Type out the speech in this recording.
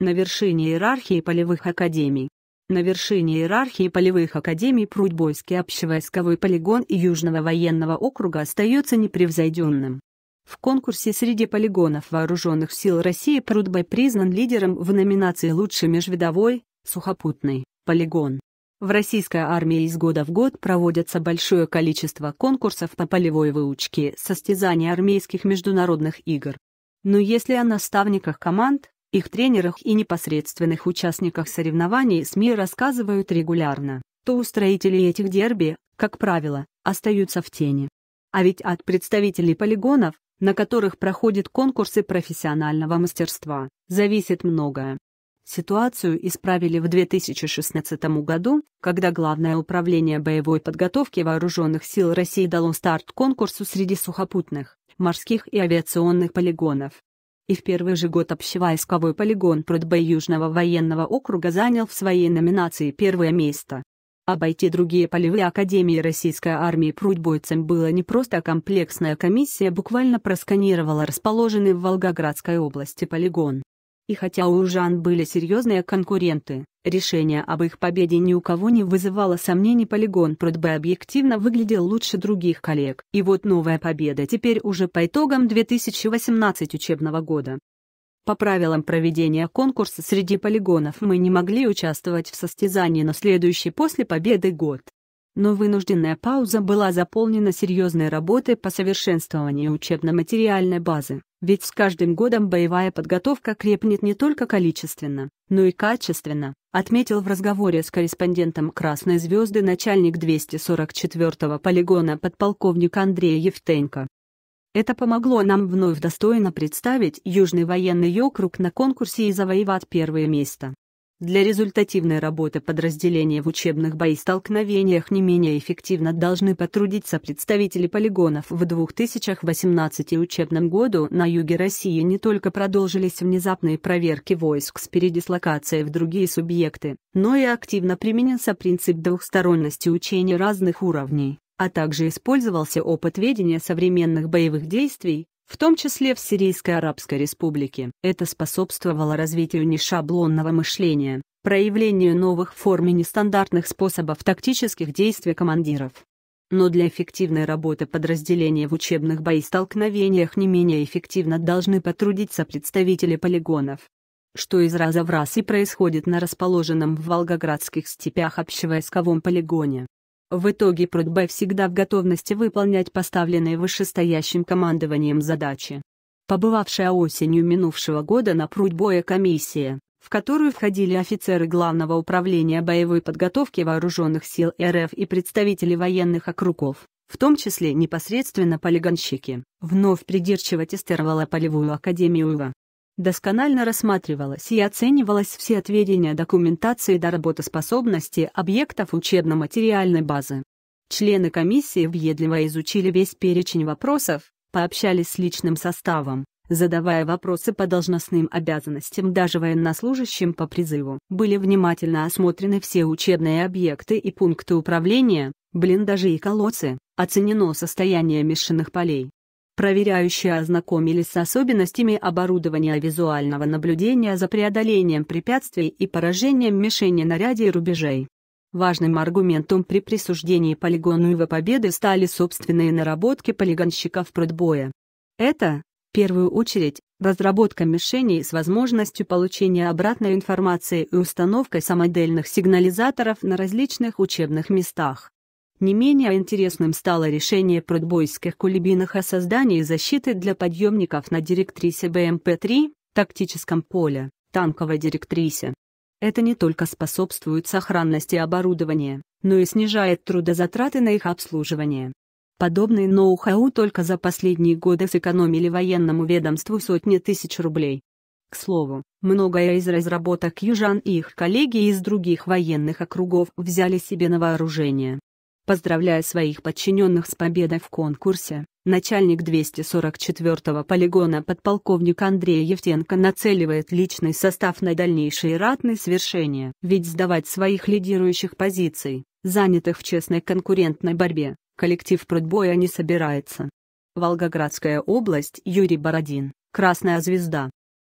На вершине иерархии полевых академий. На вершине иерархии полевых академий Прудьбойский общевойсковой полигон Южного военного округа остается непревзойденным. В конкурсе среди полигонов Вооруженных сил России прудьбой признан лидером в номинации «Лучший межвидовой, сухопутный, полигон». В российской армии из года в год проводятся большое количество конкурсов по полевой выучке, состязаний армейских международных игр. Но если о наставниках команд, их тренерах и непосредственных участниках соревнований СМИ рассказывают регулярно, то устроители этих дерби, как правило, остаются в тени. А ведь от представителей полигонов, на которых проходят конкурсы профессионального мастерства, зависит многое. Ситуацию исправили в 2016 году, когда Главное управление боевой подготовки Вооруженных сил России дало старт конкурсу среди сухопутных, морских и авиационных полигонов и в первый же год общевойсковой полигон Прудбе Южного военного округа занял в своей номинации первое место. Обойти другие полевые академии российской армии прудьбойцам было непросто, а комплексная комиссия буквально просканировала расположенный в Волгоградской области полигон. И хотя у южан были серьезные конкуренты, решение об их победе ни у кого не вызывало сомнений полигон Протбе объективно выглядел лучше других коллег. И вот новая победа теперь уже по итогам 2018 учебного года. По правилам проведения конкурса среди полигонов мы не могли участвовать в состязании на следующий после победы год но вынужденная пауза была заполнена серьезной работой по совершенствованию учебно-материальной базы, ведь с каждым годом боевая подготовка крепнет не только количественно, но и качественно, отметил в разговоре с корреспондентом «Красной звезды» начальник 244-го полигона подполковник Андрей Евтенко. Это помогло нам вновь достойно представить Южный военный округ на конкурсе и завоевать первое место. Для результативной работы подразделения в учебных бои-столкновениях не менее эффективно должны потрудиться представители полигонов в 2018 учебном году на юге России не только продолжились внезапные проверки войск с передислокацией в другие субъекты, но и активно применился принцип двухсторонности учений разных уровней, а также использовался опыт ведения современных боевых действий, в том числе в Сирийской Арабской Республике. Это способствовало развитию нешаблонного мышления, проявлению новых форм и нестандартных способов тактических действий командиров. Но для эффективной работы подразделения в учебных боестолкновениях не менее эффективно должны потрудиться представители полигонов что из раза в раз и происходит на расположенном в Волгоградских степях общевойсковом полигоне. В итоге Прудбэ всегда в готовности выполнять поставленные вышестоящим командованием задачи. Побывавшая осенью минувшего года на Прудбое комиссия, в которую входили офицеры Главного управления боевой подготовки вооруженных сил РФ и представители военных округов, в том числе непосредственно полигонщики, вновь придирчиво тестировала полевую академию УВА, досконально рассматривалась и оценивалась все отведения документации до работоспособности объектов учебно-материальной базы. Члены комиссии въедливо изучили весь перечень вопросов, пообщались с личным составом, задавая вопросы по должностным обязанностям даже военнослужащим по призыву. Были внимательно осмотрены все учебные объекты и пункты управления, блин даже и колодцы, оценено состояние мешанных полей, Проверяющие ознакомились с особенностями оборудования визуального наблюдения за преодолением препятствий и поражением мишени на и рубежей. Важным аргументом при присуждении полигону его победы стали собственные наработки полигонщиков продбоя. Это, в первую очередь, разработка мишеней с возможностью получения обратной информации и установка самодельных сигнализаторов на различных учебных местах. Не менее интересным стало решение прудбойских кулебиных о создании защиты для подъемников на директрисе БМП-3, тактическом поле, танковой директрисе. Это не только способствует сохранности оборудования, но и снижает трудозатраты на их обслуживание. Подобный ноу-хау только за последние годы сэкономили военному ведомству сотни тысяч рублей. К слову, многое из разработок южан и их коллеги из других военных округов взяли себе на вооружение. Поздравляя своих подчиненных с победой в конкурсе, начальник 244-го полигона подполковник Андрей Евтенко нацеливает личный состав на дальнейшие ратные свершения, ведь сдавать своих лидирующих позиций, занятых в честной конкурентной борьбе, коллектив прудбоя не собирается. Волгоградская область Юрий Бородин, Красная звезда.